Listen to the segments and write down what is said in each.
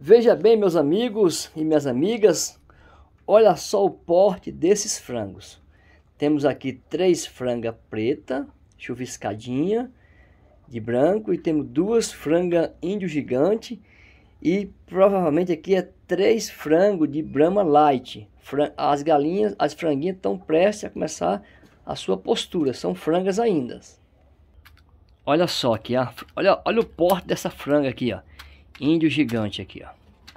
Veja bem, meus amigos e minhas amigas, olha só o porte desses frangos. Temos aqui três frangas preta, chuviscadinha, de branco, e temos duas frangas índio gigante, e provavelmente aqui é três frangos de Brahma Light. As galinhas, as franguinhas estão prestes a começar a sua postura, são frangas ainda. Olha só aqui, olha, olha o porte dessa franga aqui, ó. Índio gigante aqui, ó.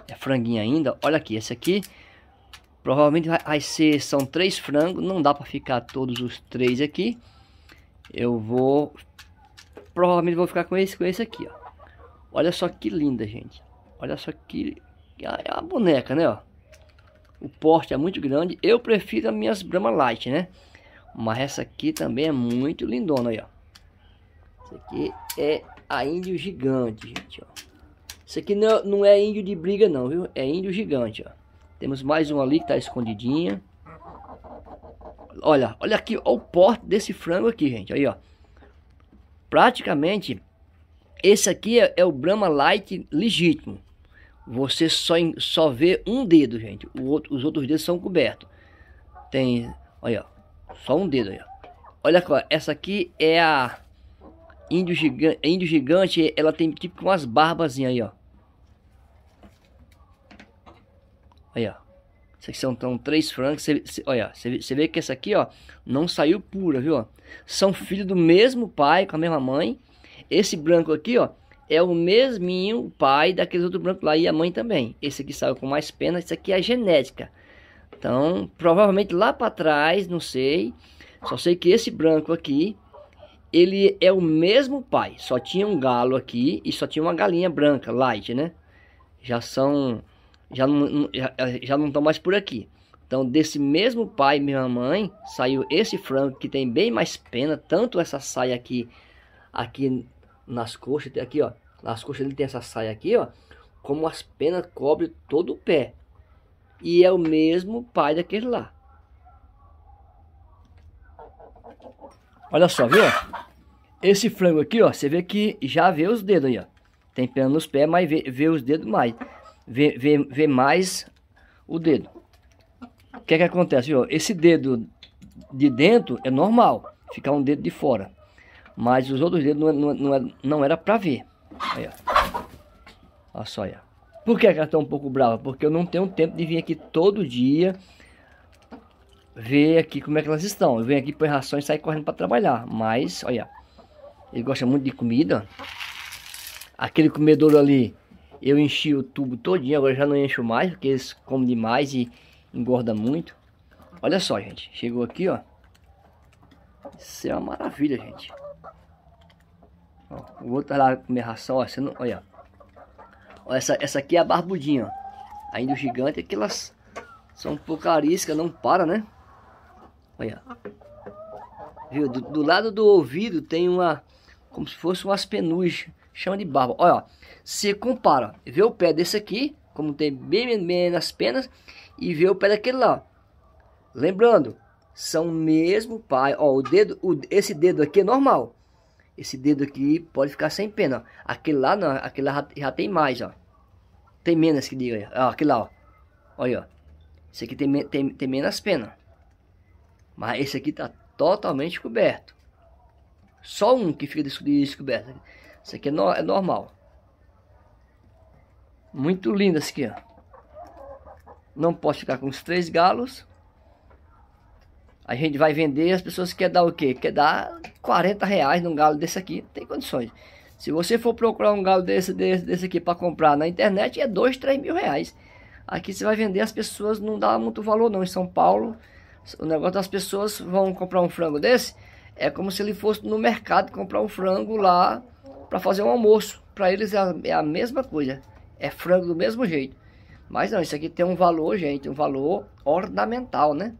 É franguinho ainda. Olha aqui, esse aqui provavelmente vai, vai ser, são três frangos. Não dá para ficar todos os três aqui. Eu vou, provavelmente vou ficar com esse, com esse aqui, ó. Olha só que linda, gente. Olha só que... É, é uma boneca, né, ó. O porte é muito grande. Eu prefiro as minhas Brahma Light, né? Mas essa aqui também é muito lindona aí, ó. Isso aqui é a índio gigante, gente, ó. Isso aqui não, não é índio de briga não, viu? É índio gigante, ó. Temos mais um ali que tá escondidinha. Olha, olha aqui, olha o porte desse frango aqui, gente. Aí, ó. Praticamente, esse aqui é, é o Brahma Light legítimo. Você só, só vê um dedo, gente. Outro, os outros dedos são cobertos. Tem, olha, ó, só um dedo aí, ó. Olha aqui, ó, essa aqui é a índio gigante, índio gigante, ela tem tipo umas barbazinhas aí, ó. Olha, Isso aqui são então, três francos. Cê, cê, olha, você vê que essa aqui, ó, não saiu pura, viu? São filhos do mesmo pai, com a mesma mãe. Esse branco aqui, ó, é o mesminho pai daqueles outros brancos lá e a mãe também. Esse aqui saiu com mais pena, isso aqui é a genética. Então, provavelmente lá para trás, não sei. Só sei que esse branco aqui, ele é o mesmo pai. Só tinha um galo aqui e só tinha uma galinha branca, light, né? Já são já não já, já não estão mais por aqui. Então, desse mesmo pai e minha mãe, saiu esse frango que tem bem mais pena, tanto essa saia aqui, aqui nas coxas, aqui ó, nas coxas ele tem essa saia aqui ó, como as penas cobrem todo o pé. E é o mesmo pai daquele lá. Olha só, viu? Esse frango aqui, ó, você vê que já vê os dedos aí, ó. Tem pena nos pés, mas vê, vê os dedos mais vê, vê, mais o dedo. O que é que acontece? Esse dedo de dentro é normal, ficar um dedo de fora. Mas os outros dedos não, é, não, é, não, é, não era para ver. Aí, ó. Olha só aí. Por que, é que ela está um pouco brava? Porque eu não tenho tempo de vir aqui todo dia ver aqui como é que elas estão. Eu venho aqui para ração e saio correndo para trabalhar. Mas, olha, ele gosta muito de comida. Aquele comedor ali eu enchi o tubo todinho, agora já não encho mais, porque eles comem demais e engorda muito. Olha só, gente. Chegou aqui, ó. Isso é uma maravilha, gente. Ó, o outro tá lá minha ração, ó. Você não, olha, ó. Essa, essa aqui é a barbudinha, ó. Ainda o gigante é que elas são um pouco arisca, não para, né? Olha. Viu? Do, do lado do ouvido tem uma... Como se fosse umas penugem chama de barba. Olha, você compara, vê o pé desse aqui, como tem bem menos penas, e vê o pé daquele lá. Lembrando, são o mesmo pai. Ó, o dedo, o, esse dedo aqui é normal. Esse dedo aqui pode ficar sem pena. Aquele lá não, aquele lá já, já, tem mais, ó. Tem menos que diga, ó, aquele lá, ó. Olha, ó. Esse aqui tem, tem, tem menos pena. Mas esse aqui tá totalmente coberto. Só um que fica descoberto. Isso aqui é, no, é normal. Muito lindo esse aqui, ó. Não posso ficar com os três galos. A gente vai vender, as pessoas querem dar o quê? Quer dar 40 reais num galo desse aqui. Tem condições. Se você for procurar um galo desse, desse, desse aqui para comprar na internet, é 2, 3 mil reais. Aqui você vai vender, as pessoas não dá muito valor não. Em São Paulo, o negócio das pessoas vão comprar um frango desse, é como se ele fosse no mercado comprar um frango lá para fazer um almoço. Para eles é a, é a mesma coisa, é frango do mesmo jeito. Mas não, isso aqui tem um valor, gente, um valor ornamental, né?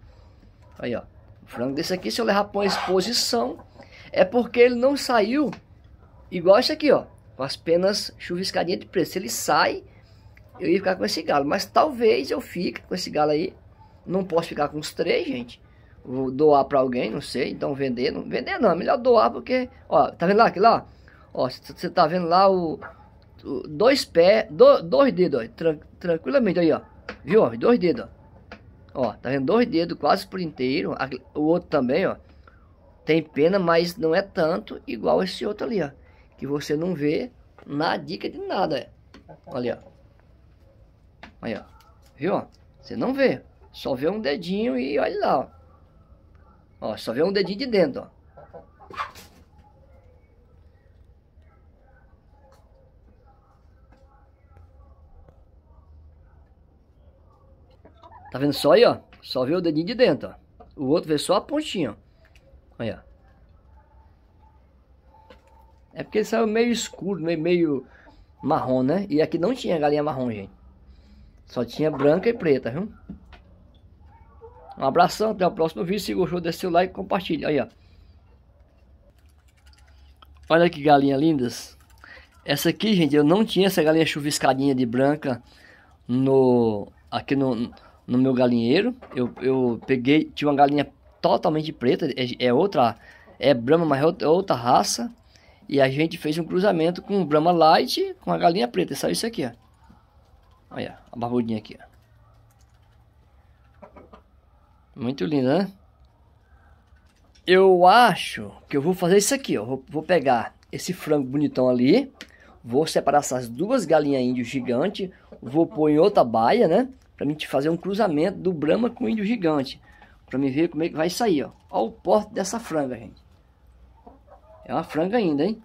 Aí, ó, o frango desse aqui, se eu levar para uma exposição, é porque ele não saiu igual esse aqui, ó, com as penas chuviscadinhas de preço. Se ele sai, eu ia ficar com esse galo, mas talvez eu fique com esse galo aí. Não posso ficar com os três, gente. Vou doar para alguém, não sei, então vender, não vender não, é melhor doar porque, ó, tá vendo lá, aquilo lá? Ó, você tá vendo lá o, o dois pés, do, dois dedos, ó, tranquilamente aí, ó. Viu? Ó, dois dedos, ó. ó. tá vendo dois dedos quase por inteiro. O outro também, ó. Tem pena, mas não é tanto igual esse outro ali, ó. Que você não vê na dica de nada, ó. É. Olha, ó. Aí, ó. Viu? Você não vê. Só vê um dedinho e olha lá, ó. Ó, só vê um dedinho de dentro, ó. Tá vendo só aí, ó? Só vê o dedinho de dentro, ó. O outro vê só a pontinha, ó. Aí, ó. É porque ele saiu meio escuro, meio, meio marrom, né? E aqui não tinha galinha marrom, gente. Só tinha branca e preta, viu? Um abração, até o próximo vídeo. Se gostou, deixa seu like e compartilha. Aí, ó. Olha que galinha lindas. Essa aqui, gente, eu não tinha essa galinha chuviscadinha de branca no aqui no no meu galinheiro. Eu, eu peguei, tinha uma galinha totalmente preta, é, é outra, é Brahma, mas é outra raça. E a gente fez um cruzamento com um Brahma Light com a galinha preta. É Saiu isso aqui, ó. Olha, a barbudinha aqui, ó. Muito linda, né? Eu acho que eu vou fazer isso aqui, ó. Vou, vou pegar esse frango bonitão ali. Vou separar essas duas galinhas índio gigante. Vou pôr em outra baia, né? para mim fazer um cruzamento do Brahma com o índio gigante, para me ver como é que vai sair, ó. Olha o porte dessa franga, gente. É uma franga ainda, hein?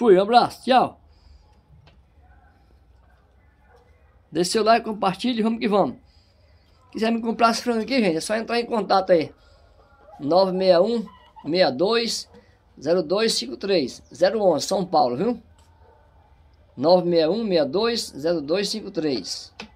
Fui, um abraço, tchau. Deixe seu like, compartilhe, vamos que vamos. Quiser me comprar esse frango aqui, gente, é só entrar em contato aí. 961 62 0253 011 São Paulo, viu? 961 62 0253